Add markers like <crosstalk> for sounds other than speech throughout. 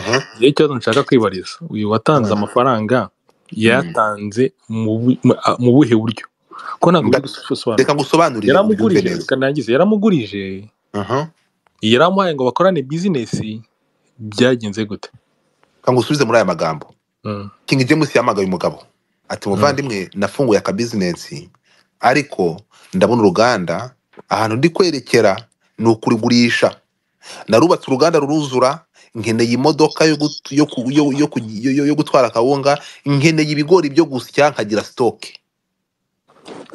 rero ikibazo nshaka kwibariza uyu watanze amafaranga yatanze mu buhe buryo ko ntabwo reka ngusobanurire yaramugurije reka nangize yaramugurije yaramuhaye ngo bakorane bizinesi byagenze gute reka ngusubize muri aya magambo mm. kingi james yamagaye umugabo ati muvandimwe mm. nafunguye akabizinesi ariko ndabona uruganda ahantu ndi kwerekera ni ukurigurisha narubatse uruganda ruruzura nkeneye imodoka yo gutwara akawunga nkeneye ibigori byo gusya nkagira sitoke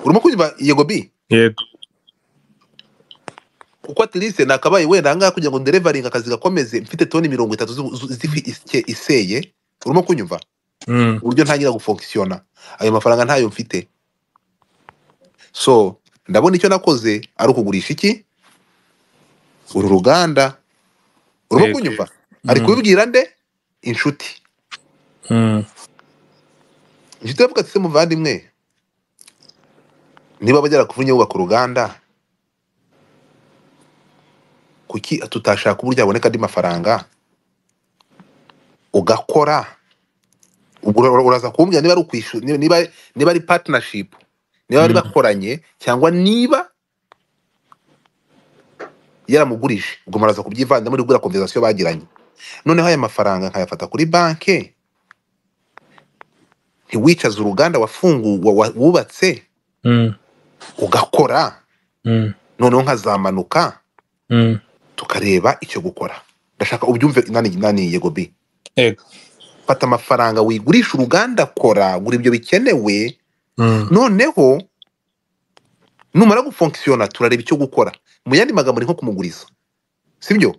urimo kunyumva yego bi yego kuko atirise nakabaye wenda ahangaha kugira ngo nderevaringa akazi gakomeze mfite toni mirongo itatu z'ifi iseye urimo kunyumva mm. uburyo ntangira gufokisiyona ayo mafaranga ntayo mfite so ndabona icyo nakoze ari ukugurisha iki uru ruganda urimo kunyumva ari kubibwira mm. nde inshuti mm. inshuti iravuga ati se muvandimwe niba bagera ku vuba bubaka uruganda kuki tutashaka uburyo yaboneka andi mafaranga ugakora uraza kumbwira niba ari ukwishyura niba ari patinashipu niba bari mm. bakoranye cyangwa niba yaramugurije ubwo muraza kubyivanga muri gura konverizasiyo bagiranye noneho aya mafaranga nkayafata kuri banki ntiwicaze uruganda wafunguwe wubatse mm. ugakora mm. noneho nkazamanuka mm. tukareba icyo gukora ndashaka ubyumve nani yego bi fata amafaranga wigurisha uruganda kora gura ibyo bikenewe noneho numara gufonkisiyona turareba icyo gukora mu yandi magambo ni nko kumuguriza si byo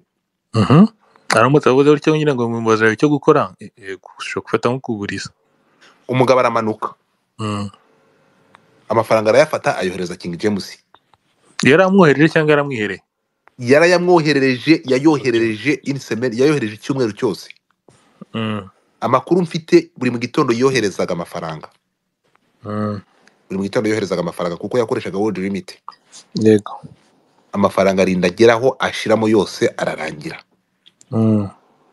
mm-hmm. Aramutse avuze gutya nyine ngo mbaze icyo gukora, e, e, ushobora gufata nko kuguriza. Umugabo aramanuka, mm. amafaranga arayafata ayohereza King James. Yari amwohereje cyangwa yaramwihereye? Yarayamwoherereje, yayoherereje inisemeri, yayohereje icyumweru cyose. Mm. Amakuru mfite buri mu gitondo yoherezaga amafaranga. Mm. Buri mu gitondo yoherezaga amafaranga kuko yakoreshaga world limit. Yego. Amafaranga arinda ageraho ashiramo yose ararangira. Mm.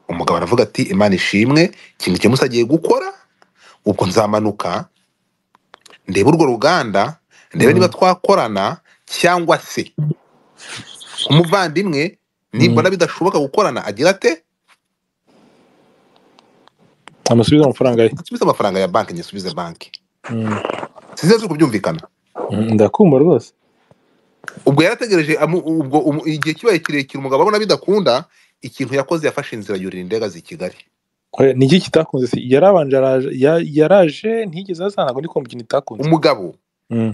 umugabo aravuga ati imana ishimwe ikintu kimwe agiye gukora ubwo nzamanuka ndebe urwo ruganda ndebe mm. niba twakorana cyangwa se umuvandimwe nimbona mm. bidashoboka gukorana agira ate amusubiza amafaranga ye asubize amafaranga ya banki nyisubize banki sinzi neza kubyumvikana ndakumva rwose ubwo yarategereje ubwo igihe kibaye kirekire umugabo abona bidakunda ikintu yakoze yafashe inzira yurira indega zi i Kigali niki kitakunze se yarabanje yaraje ntigeze aza ntabwo ndi kumva ikintu itakunze umugabo mm.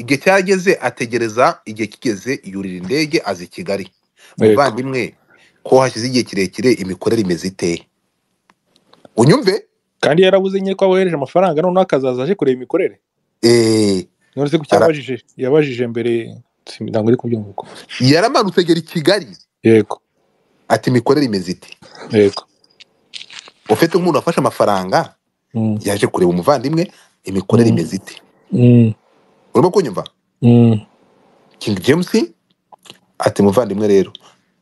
igihe cyageze ategereza igihe kigeze yurira indege aza i Kigali muvandimwe ko hashyize igihe kirekire imikorere imeze iteye unyumve kandi yarabuze nke ko wohereje amafaranga noneho akazaza aje kureba imikorere eh. none yabajije yabajije mbere ntabwo ndi kubyumva yaramanutse agera i Kigali yego ati imikorere imeze iti ufite umuntu wafashe amafaranga mm. yaje kureba umuvandimwe imikorere mm. imeze iti mm. urimo kunyumva kingi jemusi ati umuvandimwe rero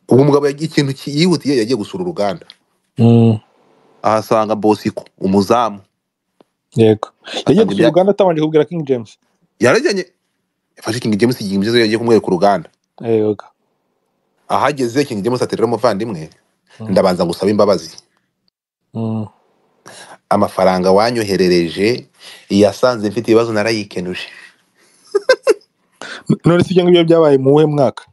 ubu umugabo ikintu yihutiye yagiye gusura uruganda ahasanga bosiko umuzamu yego yagiye gusura uruganda atabanje kubwira kingi jemusi yarajyanye yafashe kingi jemusi igihe yagiye kumwereka uruganda yego ahageze King James ati rero muvandimwe mm. ndabanza ngusaba imbabazi mm. amafaranga wanyoherereje yasanze mfite ibibazo narayikenuje <laughs> none se ibyo ngibyo byabaye mu wuhe mwaka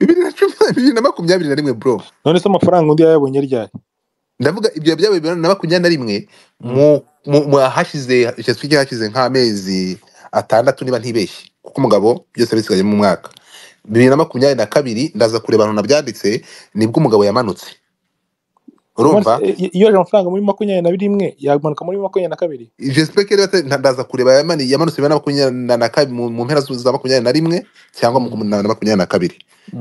bibiri na cumi na makumyabiri na rimwe bro none se amafaranga undi yayabonye ryari ndavuga ibyo byabaye bibiri na makumyabiri na rimwe mm. mu hashize hashize nk'amezi atandatu niba ntibeshye kuko umugabo byose mu mwaka bibiri na makumyabiri na kabiri ndaza kureba ahantu nabyanditse nibwo umugabo yamanutse urumva eh, iyo aje amafaranga muri makumyabiri na rimwe yamanuka muri makumyabiri na kabiri jesipeke rero ndaza kureba yamanutse bibiri na makumyabiri na kabiri mu mpera za makumyabiri na rimwe cyangwa mu na makumyabiri na kabiri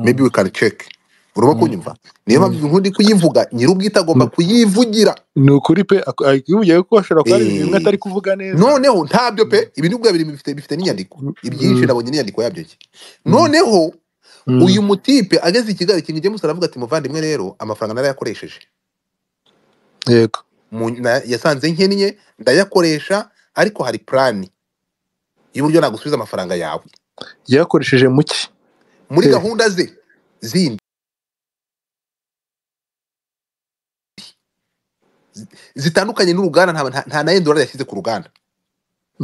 mebi mm. wikani ceke uraba kunyumva mm. niyo mpamvu inkuru mm. ndi kuyivuga nyir'ubwite agomba mm. kuyivugira ni ukuri pe akivugiye kuko ashobora kuba ari ibintu eh. atari kuvuga neza noneho ntabyo pe ibi ni bibiri bifite n'inyandiko ibyinshi nabonye n'inyandiko yabyo ki noneho uyu mutipe ageze i kigali ikintu igihe aravuga ati muvandimwe rero amafaranga narayakoresheje yego yasanze nkennye ndayakoresha ariko hari purani y'uburyo nagusubiza amafaranga yawe yakoresheje muke muri eh. gahunda ze zindi zitandukanye n'uruganda nta na yenda yashyize ku ruganda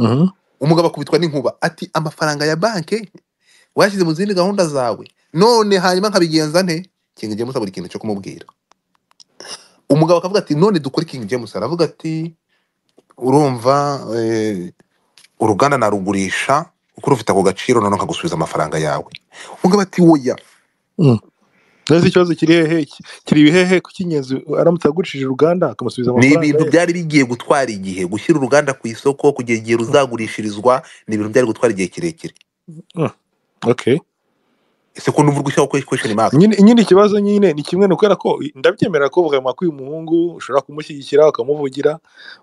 mm-hmm. umugabo akubitwa n'inkuba ati amafaranga ya banki wayashyize mu zindi gahunda zawe none hanyuma nkabigenza nte kingi james abura ikintu cyo kumubwira umugabo akavuga ati none dukore kingi james aravuga ati urumva eh, uruganda narugurisha kuko rufite ako gaciro noneho nkagusubiza amafaranga yawe umugabo ati woya mm. none se ikibazo kiri hehe kiri ibihehe kuko ingenzi aramutse agurishije uruganda akamusubiza amafaranga ni ibintu byari bigiye gutwara igihe gushyira uruganda ku isoko kugera igihe ruzagurishirizwa ni ibintu byari gutwara igihe kirekire ah, ese ko numva urwishyu ko kwesheni maka nyine ikibazo nyine ni kimwe ni ukubera ko ndabyemera ko bugahema ko uyu muhungu ushobora kumushyigikira ukamuvugira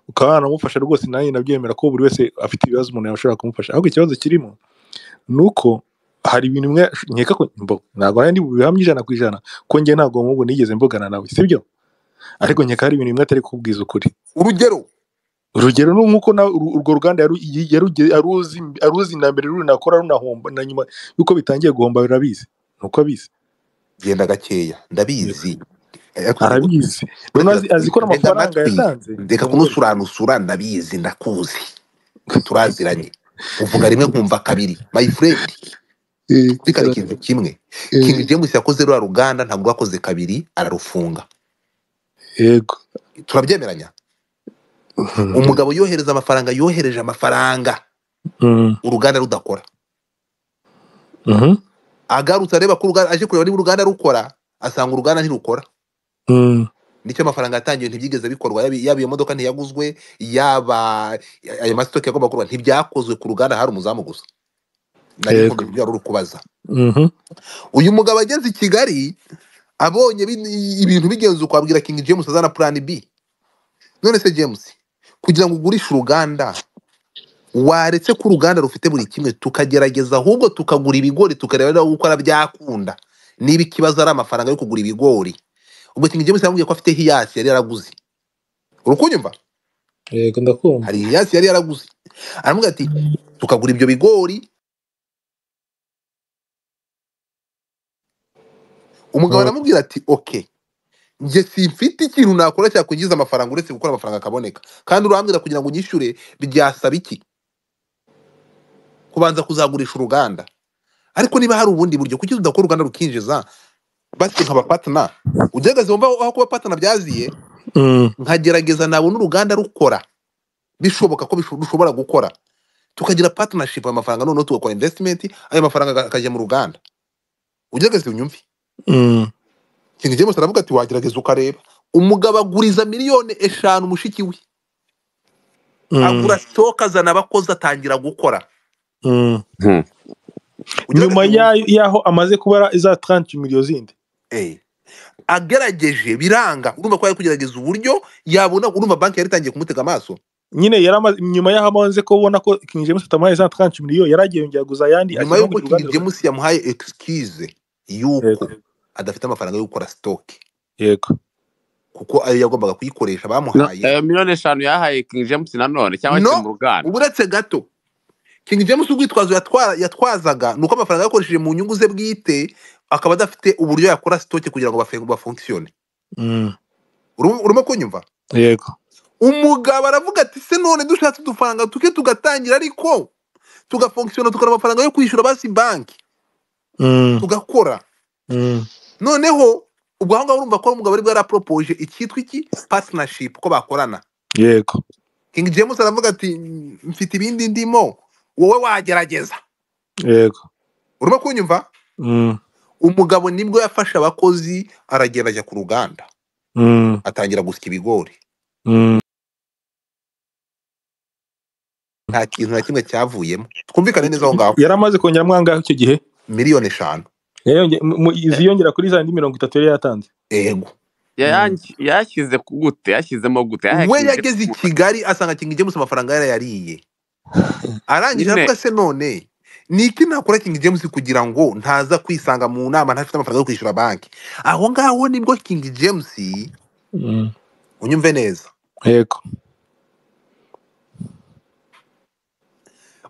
ukaba wanamufasha rwose nanjye ndabyemera ko buri wese afite ibibazo umuntu yashobora kumufasha ahubwo ikibazo kirimo ni uko hari ibintu bimwe nkeka ko ntabwo ndi bubihamye ijana ku ijana ko njye ntabwo mubu nigeze mbugana nawe sibyo ariko nkeka hari ibintu bimwe atari kubwiza ukuri urugero urugero ni nk'uko urwo ruganda aruzi na mbere runakora runahomba na nyuma y'uko bitangiye guhomba rurabizi nuko abizi genda gakeya ndabizi arabizi azi ko n'amafaranga yatanze reka kunusuranusura ndabizi ndakuzi <laughs> turaziranye uvuga rimwe nkumva kabiri my reka ni ikintu kimwe kingi james yakoze ruriya ruganda ntabwo rwakoze kabiri ararufunga yego turabyemeranya hmm. umugabo yohereza amafaranga yohereje amafaranga hmm. uruganda rudakora hmm. agarutse areba ko uruganda aje kureba niba uruganda rukora asanga uruganda ntirukora nicyo amafaranga yatangiwe ntibyigeze bikorwa yaba iyo modoka ntiyaguzwe yaba aya masitoke yagomba kuba ntibyakozwe ku ruganda hari umuzamu gusa nari uri kubaza mhm. uyu mugabo ageze i kigali abonye ibintu bigenze ukwabwira kingi james azana purani b none se james kugira ngo ugurishe uruganda waretse ko uruganda rufite buri kimwe tukagerageza ahubwo tukagura ibigori tukareba niba gukora byakunda niba ikibazo ari amafaranga yo kugura ibigori ubwo kingi james yambwiye ko afite hiyasi yari yaraguze uri hari hiyasi yari yaraguze aramubwira ati tukagura ibyo bigori umugabo aramubwira ati oke njye simfite ikintu nakora cyakwinjiza amafaranga uretse gukora amafaranga akaboneka kandi urambwira kugira ngo unyishyure byasaba iki kubanza kuzagurisha uruganda ariko niba hari ubundi buryo kuki udakora uruganda rukinjiza basi nkaba patana wumva aho kuba patana byaziye mm. nkagerageza nabona uruganda rukora bishoboka ko rushobora gukora tukagira patanashipu amafaranga noneho tugakora invesitimenti ayo mafaranga akajya mu ruganda ugerageza unyumve Mm. King James aravuga ati wagerageza ukareba umugabo aguriza miliyoni eshanu mushiki we mm. agura sitoke azana abakozi atangira gukora mm. hmm. nyuma y'aho amaze kubara iza taranti miliyo zindi eh. agerageje biranga urumva ko ari kugerageza uburyo yabona urumva banki yari itangiye kumutega amaso nyine nyuma y'aho amaze kubona ko King James atamuhaye za taranti miliyo yari agiye yongera guza ayandi nyuma y'uko King James yamuhaye egisikize y'uko eh. adafite amafaranga yo gukora sitoke yego kuko ariyo yagombaga kuyikoresha bamuhaye eh, miliyoni eshanu yahaye king james nanone cyangwa se mu ruganda uretse gato king james ubwitwazo yatwazaga ni uko amafaranga yakoresheje mu nyungu ze bwite akaba adafite uburyo yakora sitoke kugira ngo bafunkisiyone mm. urimo kunyumva yego umugabo aravuga ati se none dushatse udufaranga tuke tugatangira ariko tugafunkisiyona tukabona amafaranga yo kwishyura basi banki mm. tugakora mm. noneho ubwo aho ngaho urumva ko umugabo ari bwo yari aporopoje icyitwa iki pasitinashipu ko bakorana yego kingi jemusi aravuga ati mfite ibindi ndimo wowe wagerageza yego urimo kunyumva mm. umugabo nibwo yafashe abakozi aragerageza ku ruganda mm. atangira gusya ibigori mm. nta kintu na kimwe cyavuyemo twumvikane neza aho ngaho yari amaze kongeramo angahe icyo gihe miliyoni eshanu ziyongera kuri zandi mirongo itatu yari yatanze yego yashyize gute yashyizemo gute we yageze i kigali asanga kingi james amafaranga yarayariye <sighs> arangije avuga se none ni iki nakora kingi james kugira ngo ntaza kwisanga mu nama ntafite amafaranga yo kwishyura banki aho ngaho nibwo kingi james mm. unyumve neza yego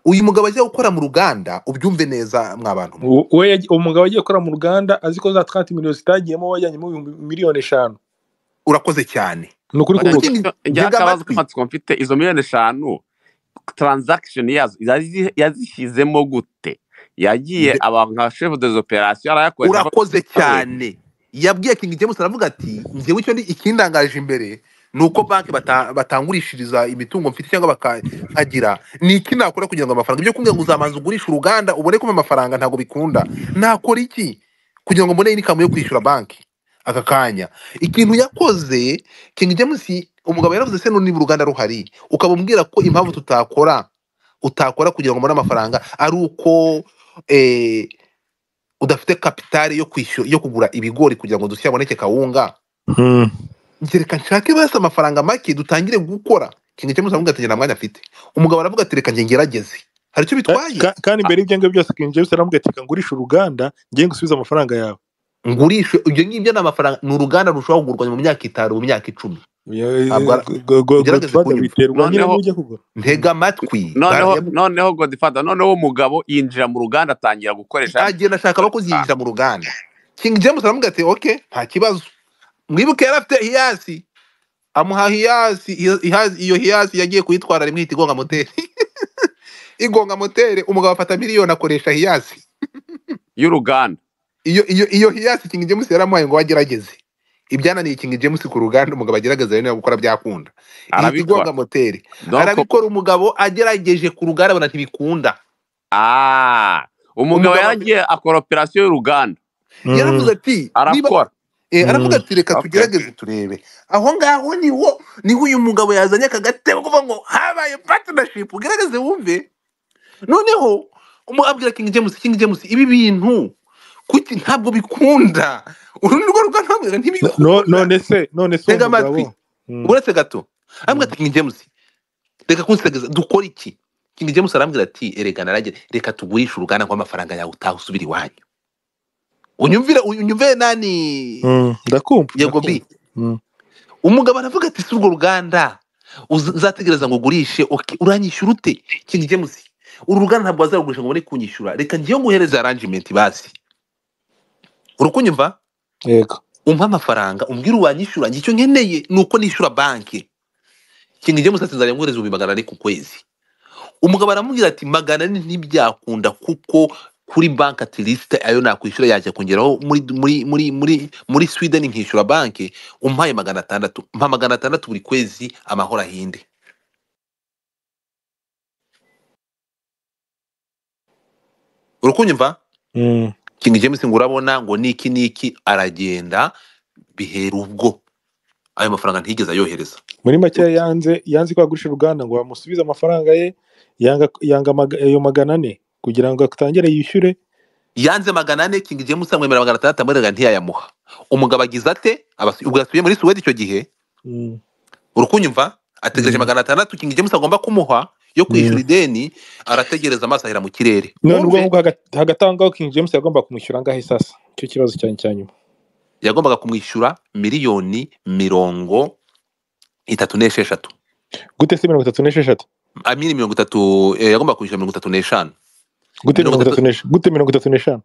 uyu mugabo agiye gukora mu ruganda ubyumve neza mwabantu we umugabo agiye gukora mu ruganda azi ko za tanti miliyoni zitagiyemo wajyanyemo miliyoni eshanu urakoze cyane ni ukuri kubaza ko amatsiko mfite izo miliyoni eshanu taranzakisheni yazo yazishyizemo gute yagiye abantu nka shefu dezi operasiyo arayakorera urakoze cyane yabwiye kingi james aravuga ati njyewe icyo ikindangaje imbere ni uko banki batangurishiriza imitungo mfite cyangwa bakahagira ni iki nakora kugira ngo amafaranga ibyo kumbwira ngo uzamanza ugurisha uruganda ubone ko amafaranga ntabwo bikunda nakora iki kugira ngo mbone inikamu yo kwishyura banki aka kanya ikintu yakoze King James umugabo yaravuze se niba uruganda ruhari ukaba umbwira ko impamvu tutakora utakora kugira ngo ubone amafaranga ari uko eh, udafite kapitari yo kwishyura yo kugura ibigori kugira ngo dushya aboneke kawunga hmm. reka nshake basi amafaranga make dutangire gukora ikintu cyo musamu ati nta afite umugabo aravuga ati reka ngerageze hari icyo bitwaye kandi mbere y'ibyo ngibyo byose kintu byose aravuga ati reka ngurishe uruganda ngiye gusubiza amafaranga yawe ngurishe ibyo ngibyo ni amafaranga ni uruganda rushobora kugurwanya mu myaka itanu mu myaka icumi ntega amatwi noneho godifata noneho umugabo yinjira mu ruganda atangira gukoresha agenda ashaka abakozi yinjira mu ruganda kingi james aravuga ati oke nta kibazo mwibuke yari afite hiyasi amuha hiyasi iyo hiyasi yagiye kuyitwara rimwe ihita igonga moteri <laughs> igonga moteri umugabo afata miliyoni akoresha hiyasi <laughs> y'uruganda iyo iyo hiyasi kingi james yaramuhaye ngo agerageze ibyananiye kingi james ku ruganda umugabo agerageza rero gukora byakunda igonga moteri arabikora umugabo agerageje ku ruganda abona ntibikunda ah, umugabo yaragiye akora operasiyo y'uruganda yaravuze ati niba Eh, mm. aravuga ati reka tugerageze turebe aho ngaho niho niho uyu mugabo yazanye akagate gatebo kuvuga ngo habaye patinashipu ugerageze wumve noneho umwabwira kingi james kingi james ibi bintu kuki ntabwo bikunda uru ni rwo rugana ntibikunda none se none se tega amatwi mm. uretse gato arambwira mm. ati kingi james reka kunsegeza dukore iki kingi james arambwira ati erega naragera reka tugurishe uruganda rw'amafaranga yawe utaha usubira iwanyu unyumvire unyumvire nani mm, ndakumva yego bi mm. umugabo aravuga ati si urwo ruganda uzategereza ngo ugurishe uranyishyura ute kintu gemuzi uru ruganda ntabwo wazarugurisha ngo ubone kunyishyura reka ngiye nguhereza aranjimenti basi uri kunyumva yego umpa amafaranga umbwire uwanyishyura njye icyo nkeneye ni uko nishyura banki kintu gemuzi ati nzajya nguhereza ibihumbi magana ane ku kwezi umugabo aramubwira ati magana ane ntibyakunda kuko kuri banki atirisite ayo nakwishyura yajya kungeraho muri muri muri muri muri sweden nkishyura banki umpaye magana atandatu mpa magana atandatu buri kwezi amahoro ahinde urukunyumva mm. kingi james ngo urabona ngo niki niki aragenda bihera ubwo ayo mafaranga ntiyigeze ayohereza muri make yanze yanze ko yagurisha uruganda ngo bamusubize amafaranga ye yanga ayo magana ane kugira ngo atangire yishyure yanze magana ane kingi jemu samwemera magana atandatu amwerega ntiyayamuha umugabo agize ate ubwo yasubiye muri suwedi icyo gihe mm. uri ategereje mm. magana atandatu kingi jemu agomba kumuha yo kwishyura mm. ideni arategereza amaso ahera mu kirere none ubwo hagatangwaho kingi jemu yagomba kumwishyura angahe sasa icyo kibazo cyane cya nyuma yagombaga kumwishyura miliyoni mirongo itatu n'esheshatu gute se mirongo itatu n'esheshatu amini mirongo itatu eh, yagomba kwishyura mirongo itatu n'eshanu gute mirongo itatu n'eshanu gute mirongo itatu n'eshanu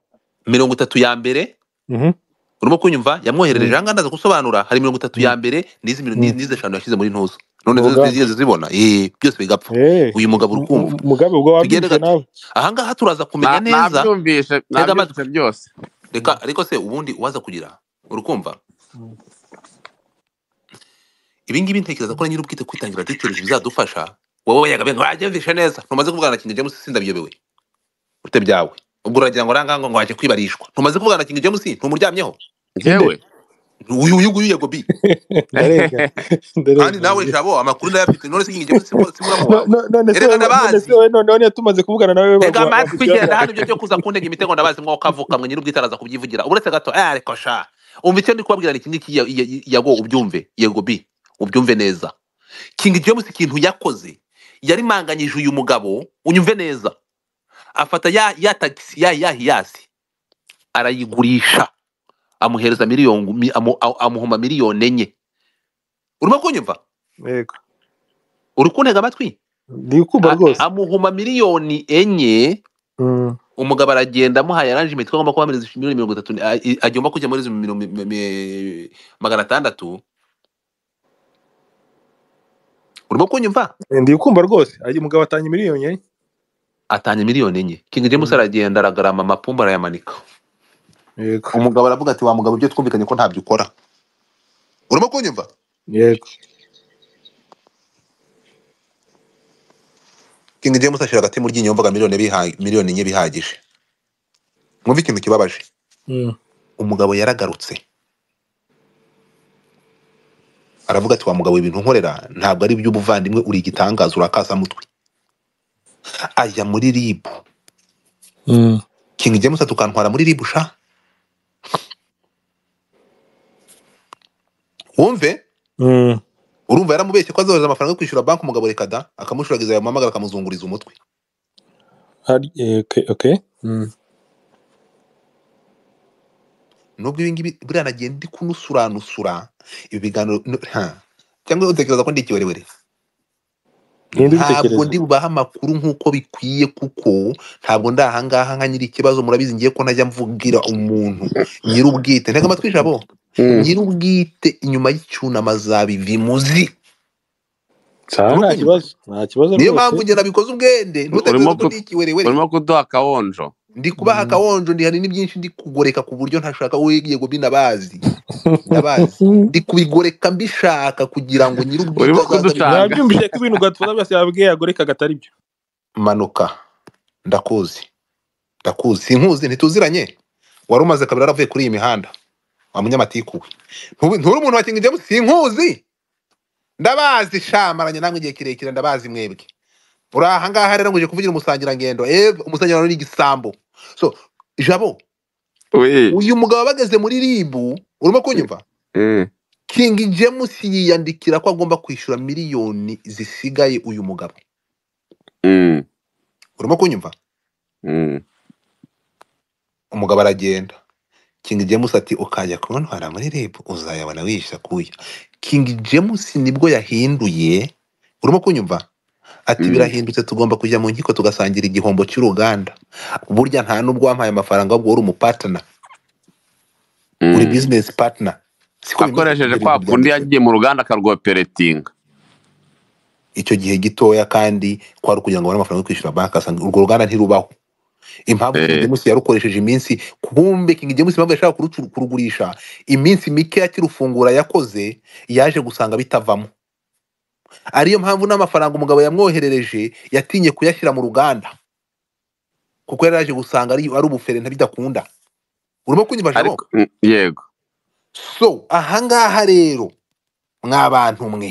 mirongo itatu ya mbere mhm. urimo kunyumva yamwoherereje mhm. ahangaha ndaza gusobanura hari mirongo itatu ya mhm. mbere n'izi eshanu yashyize muri ntuza none zigeze zibona byose bigapfa uyu mugabo uri kumva ubwo wabyumvise nawe ahangaha turaza kumenya neza nabyumvise nabyumvise byose reka ariko se ubundi waza kugira urukumva ibingibi ntekereza ko na nyir'ubwite kwitangira ditereje bizadufasha wowe yaga benga neza ntumaze kuvugana na kinyamusi sindabiyobewe urute byawe ubwo uragira ngo rangango ngo wajya kwibarishwa ntumaze kuvugana na King James ntumuryamyeho yewe uyu uyu uyu yego bi <laughs> <laughs> kandi nawe jabo amakuru ndayafite none se King James simuramuha erega ndabazi none tumaze kuvugana nawe rega amatwi kugenda hano ibyo byo kuza kuntega imitego ndabazi mwoka avuka mwe nyirubwitaraza kubyivugira uretse gato eh reka sha umva icyo ndi kubabwira ni ikindi yago ubyumve yego bi ubyumve neza King James ikintu yakoze yari manganyije uyu mugabo unyumve neza afata ya ya tagisi ya ya hiyasi arayigurisha amuhereza miliyoni amuhuma miliyoni enye urimo mm. kunyumva yego uri kuntega amatwi amuhuma miliyoni enye umugabo aragenda amuhaye aranjimenti ko agomba kubamiriza miliyoni mirongo itatu agomba kujya muri magana atandatu urimo kunyumva ndikumva rwose umugabo atanga miliyoni enye atanye miliyoni enye King James mm. aragenda aragarama amapumba arayamanika umugabo aravuga ati wa mugabo ibyo twumvikanye ko ntabyo ukora urimo kunyumva yego King James ashyira agati mu ryinyo yumvaga miliyoni enye bihagije mwumva ikintu kibabaje mm. umugabo yaragarutse aravuga ati wa mugabo ibintu nkorera ntabwo ari iby'ubuvandimwe uri igitangaza urakasa mutwe ajya muri ribu hmm. kingi james tukantwara muri ribu sha wumve hmm. urumva yaramubeshye ko azohereza amafaranga yo kwishyura banki umugabo reka da akamushuragiza yamuhamagara akamuzunguriza umutwe eh, hmm. nubwo ibi ngibi buriya nagiye ndi kunusuranusura ibi biganiro cyangwa utekereza ko ndi ikiwerewere ntabwo ndi bubahe amakuru nk'uko bikwiye kuko ntabwo ndi ahangaha nka nyiri ikibazo murabizi ngiye ko najya mvugira umuntu nyir'ubwite ntega amatwi ijabo hmm. nyir'ubwite inyuma y'icyunamo azaba ibimuzi niyo mpamvu njye nabikoze ubwende ntutekereze ko ndi urimo kuduha akawonjo ndi kubaha akawonjo mm. ndi hari n'ibyinshi ndi kugoreka ku buryo ntashaka wigiye ngo binabazi <laughs> ndi kubigoreka mbishaka kugira ngo nyiri ubwiza urimo kudutanga yabyumvise ko ibintu gatwara byose yabwiye yagoreka agatari byo manuka ndakuzi ndakuzi sinkuzi ntituziranye wari umaze kabiri aravuye kuri iyi mihanda wa munyamatiku we nturi umuntu wakinga ijya sinkuzi ndabazi shamaranye namwe igihe kirekire ndabazi mwebwe uri aha ngaha rero nguje kuvugira umusangirangendo umusangirangendo ni igisambo so jabo uyu mugabo bageze muri ribu urimo kunyumva mm. Mm. king james yiyandikira ko agomba kwishyura miliyoni zisigaye uyu mugabo mm. urimo kunyumva umugabo aragenda king james ati ukajya kuntwara muri ribu uzayabona wishyura kuya king james nibwo yahinduye urimo kunyumva ati mm. birahindutse tugomba kujya mu nkiko tugasangira igihombo cy'uruganda burya nta n'ubwo wampaye amafaranga ahubwo wari umupatana mm. uri bizinesi patina akoresheje kwa kundi yagiye mu ruganda akarwoperetinga icyo gihe gitoya kandi kwari ukugira ngo abone amafaranga yo kwishyura banki asanga urwo ruganda ntirubaho impamvu kingidemusi eh. yarukoresheje iminsi kumbe kingidemusi impamvu yashaka kurugurisha iminsi mikeya akirufungura yakoze yaje gusanga bitavamo ariyo mpamvu n'amafaranga umugabo yamwoherereje yatinye kuyashyira mu ruganda kuko yari yaje gusanga ari ubufere ntabidakunda urimo kunyuma jabo mm, yego so ahangaha rero mwa mwe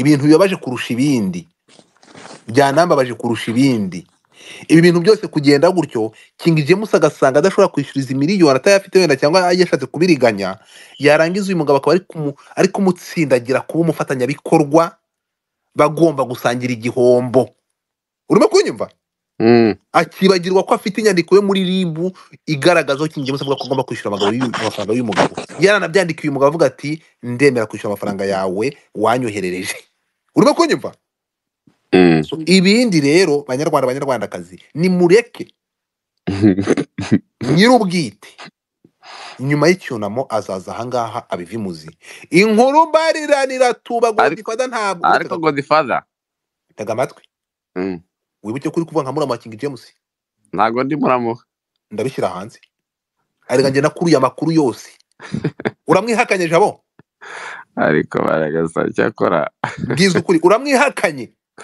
ibintu bibabaje kurusha ibindi byanambabaje kurusha ibindi ibi bintu byose kugenda gutyo kingi jemusi agasanga adashobora kwishyuriza miliyoni atari afite wenda cyangwa yashatse kubiriganya yarangiza uyu mugabo akaba ari kumutsindagira kuba umufatanyabikorwa bagomba gusangira igihombo urimo kunyumva mm. akibagirwa ko afite inyandiko yo muri ribu igaragaza ko kingi jemusi avuga ko agomba kwishyura amafaranga y'umugabo yaranabyandikiye uyu mugabo avuga ati ndemera kwishyura amafaranga yawe wanyoherereje urimo kunyumva Mm. ibindi rero banyarwanda banyarwandakazi nimureke <laughs> nyir'ubwite nyuma y'icyunamo azaza ahangaha abivimuzi inkuru mbariranira tuba godifada ntabwo ariko godifada tega amatwi mm. wibuke ko uri kuvuga nka muramuha kingi ntabwo ndi muramuha ndabishyira hanze arega njye nakuriye amakuru yose uramwihakanye jabo <laughs> ariko baragasaba cyakora bwiza ukuri uramwihakanye